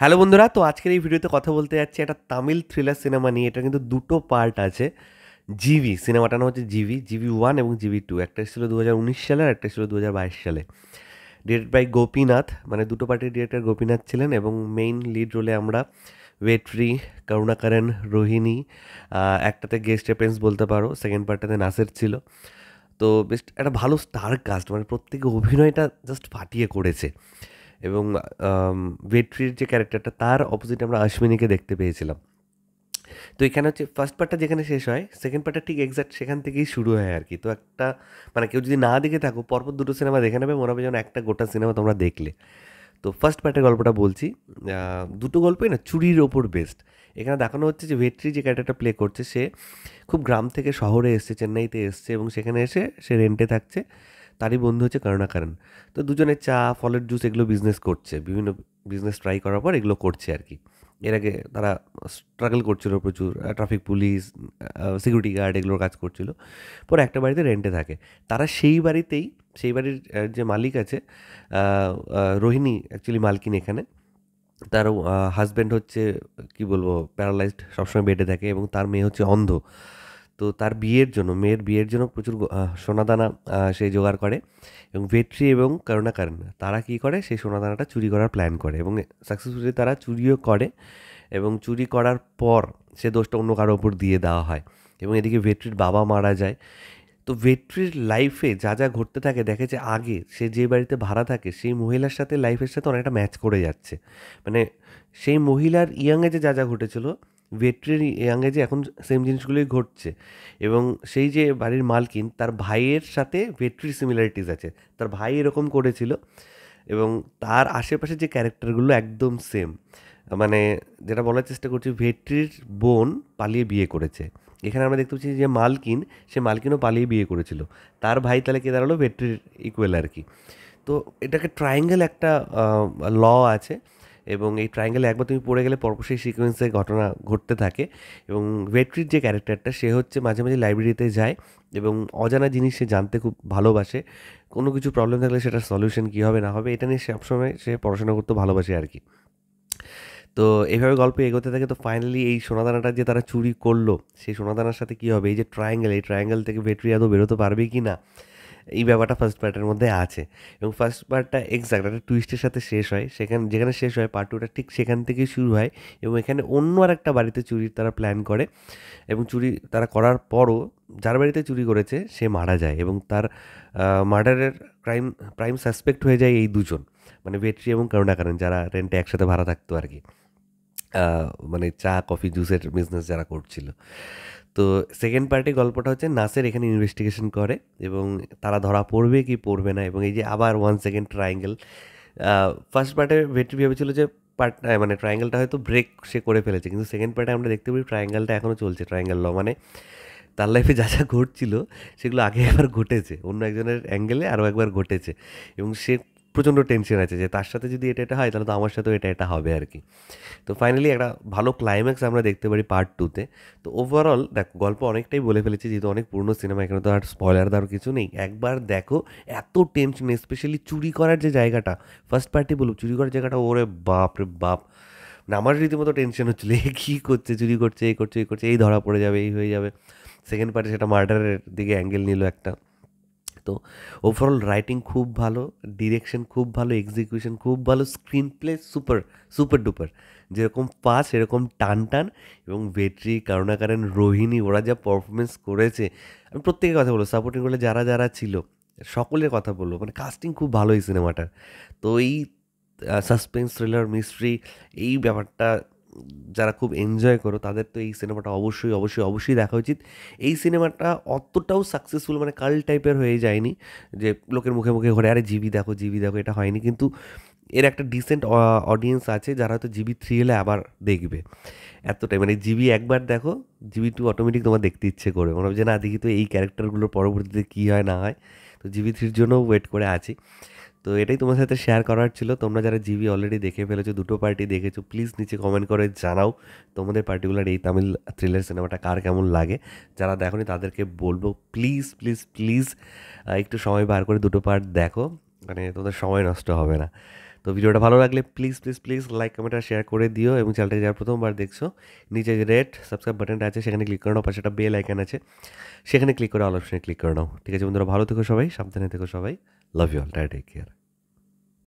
Hello বন্ধুরা তো আজকের এই ভিডিওতে কথা বলতে যাচ্ছি একটা তামিল থ্রিলার সিনেমা নিয়ে এটা কিন্তু দুটো পার্ট আছে জিভি সিনেমাটার নাম হচ্ছে জিভি জিভি ওয়ান এবং জিভি টু একটা ছিল দু হাজার উনিশ সালে আর একটা ছিল দু হাজার বাইশ সালে ডিরেক্ট বাই গোপীনাথ মানে দুটো পার্টির ডিরেক্টর গোপীনাথ ছিলেন এবং মেইন লিড রোলে আমরা ওয়েট্রি করুণাকরণ রোহিণী একটাতে গেস্ট অ্যাপেন্স বলতে পারো সেকেন্ড পার্টটাতে নাসের ছিল তো বেস্ট একটা ভালো স্টার কাস্ট মানে প্রত্যেকে অভিনয়টা জাস্ট ফাটিয়ে করেছে এবং ভেট্রির যে ক্যারেক্টারটা তার অপোজিট আমরা অশ্বিনীকে দেখতে পেয়েছিলাম তো এখানে হচ্ছে ফার্স্ট পার্টটা যেখানে শেষ হয় সেকেন্ড পার্টটা ঠিক এক্স্যাক্ট সেখান থেকেই শুরু হয় আর কি তো একটা মানে কেউ যদি না দেখে থাকো পরপর দুটো সিনেমা দেখে নেবে মনে হবে যেন একটা গোটা সিনেমা তোমরা দেখলে তো ফার্স্ট পার্টের গল্পটা বলছি দুটো গল্পই না চুরির ওপর বেস্ট এখানে দেখানো হচ্ছে যে ভেট্রি যে ক্যারেক্টারটা প্লে করছে সে খুব গ্রাম থেকে শহরে এসছে চেন্নাইতে এসছে এবং সেখানে এসে সে রেন্টে থাকছে তারই বন্ধু হচ্ছে করোনা কারণ তো দুজনে চা ফলের জুস এগুলো বিজনেস করছে বিভিন্ন বিজনেস ট্রাই করার পর এগুলো করছে আর কি এর আগে তারা স্ট্রাগল করছিল প্রচুর ট্রাফিক পুলিশ সিকিউরিটি গার্ড এগুলোর কাজ করছিল পরে একটা বাড়িতে রেন্টে থাকে তারা সেই বাড়িতেই সেই বাড়ির যে মালিক আছে রোহিণী অ্যাকচুয়ালি মালকিন এখানে তার হাজব্যান্ড হচ্ছে কি বলবো প্যারালাইজড সবসময় বেডে থাকে এবং তার মেয়ে হচ্ছে অন্ধ তো তার বিয়ের জন্য মেয়ের বিয়ের জন্য প্রচুর সোনাদানা সে জোগাড় করে এবং ভেট্রি এবং করুণা কারণ তারা কি করে সেই সোনাদানাটা চুরি করার প্ল্যান করে এবং সাকসেসফুলি তারা চুরিও করে এবং চুরি করার পর সে দোষটা অন্য কারোর ওপর দিয়ে দেওয়া হয় এবং এদিকে ভেট্রির বাবা মারা যায় তো ভেট্রির লাইফে যা যা ঘটতে থাকে দেখে যে আগে সে যে বাড়িতে ভাড়া থাকে সেই মহিলার সাথে লাইফের সাথে অনেকটা ম্যাচ করে যাচ্ছে মানে সেই মহিলার ইয়াংয়ে যে যা যা ঘটেছিলো ভেট্রের ইয়াংয়ে যে এখন সেম জিনিসগুলোই ঘটছে এবং সেই যে বাড়ির মালকিন তার ভাইয়ের সাথে ভেট্রির সিমিলারিটিস আছে তার ভাই এরকম করেছিল এবং তার আশেপাশে যে ক্যারেক্টারগুলো একদম সেম মানে যেটা বলার চেষ্টা করছি ভেট্রির বোন পালিয়ে বিয়ে করেছে এখানে আমরা দেখতে পাচ্ছি যে মালকিন সে মালকিনও পালিয়ে বিয়ে করেছিল তার ভাই তাহলে কে দাঁড়ালো ভেট্রির ইকুয়েল আর কি তো এটাকে ট্রায়াঙ্গেল একটা ল আছে এবং এই ট্রায়াঙ্গেলে একবার তুমি পড়ে গেলে পরপর সেই সিকোয়েন্সের ঘটনা ঘটতে থাকে এবং ভেট্রির যে ক্যারেক্টারটা সে হচ্ছে মাঝে মাঝে লাইব্রেরিতে যায় এবং অজানা জিনিস সে জানতে খুব ভালোবাসে কোনো কিছু প্রবলেম থাকলে সেটার সলিউশন কী হবে না হবে এটা নিয়ে সবসময় সে পড়াশোনা করতে ভালোবাসে আর কি তো এভাবে গল্প এগোতে থাকে তো ফাইনালি এই সোনাদানাটা যে তারা চুরি করলো সেই সোনাদানার সাথে কী হবে এই যে ট্রায়াঙ্গেল এই ট্রায়াঙ্গেল থেকে ভেটরি আদৌ বেরোতে পারবে কি না এই ব্যাপারটা ফার্স্ট পার্টের মধ্যে আছে এবং ফার্স্ট পার্টটা এক্সাক্ট একটা টুইস্টের সাথে শেষ হয় সেখানে যেখানে শেষ হয় পার্ট টুটা ঠিক সেখান থেকেই শুরু হয় এবং এখানে অন্য আর একটা বাড়িতে চুরির তারা প্ল্যান করে এবং চুরি তারা করার পরও যার বাড়িতে চুরি করেছে সে মারা যায় এবং তার মার্ডারের ক্রাইম প্রাইম সাসপেক্ট হয়ে যায় এই দুজন মানে বেট্রি এবং করুণাকারণ যারা রেন্টে একসাথে ভাড়া থাকতো আর কি মানে চা কফি জুসের বিজনেস যারা করছিল তো সেকেন্ড পার্টি গল্পটা হচ্ছে নাসের এখানে ইনভেস্টিগেশন করে এবং তারা ধরা পড়বে কি পড়বে না এবং এই যে আবার ওয়ান সেকেন্ড ট্রায়াঙ্গেল ফার্স্ট পার্টে ভেট্রি ভেবেছিল যে পার্ট মানে ট্রায়াঙ্গেলটা হয়তো ব্রেক সে করে ফেলেছে কিন্তু সেকেন্ড পার্টে আমরা দেখতে পারি ট্রায়াঙ্গেলটা এখনও চলছে ট্রায়াঙ্গেল ল মানে তার লাইফে যা যা ঘটছিল সেগুলো আগে একবার ঘটেছে অন্য একজনের অ্যাঙ্গেলে আরও একবার ঘটেছে এবং সে প্রচণ্ড টেনশন আছে যে তার সাথে যদি এটা এটা হয় তাহলে তো আমার সাথেও এটা এটা হবে আর কি তো ফাইনালি একটা ভালো ক্লাইম্যাক্স আমরা দেখতে পারি পার্ট টুতে তো ওভারঅল দেখো গল্প অনেকটাই বলে ফেলেছি যেহেতু অনেক পুরনো সিনেমা এখানে তো আর স্পয়লার দেওয়ার কিছু নেই একবার দেখো এত টেনশন স্পেশালি চুরি করার যে জায়গাটা ফার্স্ট পার্টি বলুক চুরি করার জায়গাটা ওরে বাপ রে বাপ মানে আমার রীতিমতো টেনশন হচ্ছিলো এ কী করছে চুরি করছে এই করছে এই করছে এই ধরা পড়ে যাবে এই হয়ে যাবে সেকেন্ড পার্টি সেটা মার্ডারের দিকে অ্যাঙ্গেল নিল একটা তো ওভারঅল রাইটিং খুব ভালো ডিরেকশন খুব ভালো এক্সিকিউশন খুব ভালো screenplay super super duper যেরকম পাস এরকম টান টান এবং বেটরি কারণ রোহিণী ওরা যা পারফরমেন্স করেছে আমি প্রত্যেকের কথা বলবো সাপোর্টিং করলে যারা যারা ছিল সকলের কথা বলবো মানে কাস্টিং খুব ভালো এই সিনেমাটার তো এই সাসপেন্স থ্রিলার মিস্ট্রি এই ব্যাপারটা যারা খুব এনজয় করো তাদের তো এই সিনেমাটা অবশ্যই অবশ্যই অবশ্যই দেখা উচিত এই সিনেমাটা অতটাও সাকসেসফুল মানে কাল টাইপের হয়ে যায়নি যে লোকের মুখে মুখে ঘরে আরে জিবি দেখো জিবি দেখো এটা হয়নি কিন্তু এর একটা ডিসেন্ট অডিয়েন্স আছে যারা হয়তো জিবি থ্রি এলে আবার দেখবে এতটাই মানে জিবি একবার দেখো জিবি টু অটোমেটিক তোমার দেখতে ইচ্ছে করবে মনে হবে যে না দেখি তো এই ক্যারেক্টারগুলোর পরবর্তীতে কী হয় না হয় তো জিবি থ্রির জন্য ওয়েট করে আছি তো এটাই তোমার সাথে শেয়ার করার ছিল তোমরা যারা জিবি অলরেডি দেখে ফেলেছো দুটো পার্টি দেখেছো প্লিজ নিচে কমেন্ট করে জানাও তোমাদের পার্টিকুলার এই তামিল থ্রিলার সিনেমাটা কার কেমন লাগে যারা দেখোনি তাদেরকে বলবো প্লিজ প্লিজ প্লিজ একটু সময় বার করে দুটো পার্ট দেখো মানে তোমাদের সময় নষ্ট হবে না তো ভিডিওটা ভালো লাগলে please please please like comment আর শেয়ার করে দিও এবং চ্যানেলটা যারা প্রথমবার দেখছো নিচে যে রেড সাবস্ক্রাইব বাটনটা আছে সেখানে ক্লিক করে নাও পাশে একটা বেল আইকন আছে সেখানে ক্লিক করে অল অপশনে ক্লিক করে নাও ঠিক আছে বন্ধুরা ভালো থেকো সবাই সাবধানে থেকো সবাই Love you all. Take care.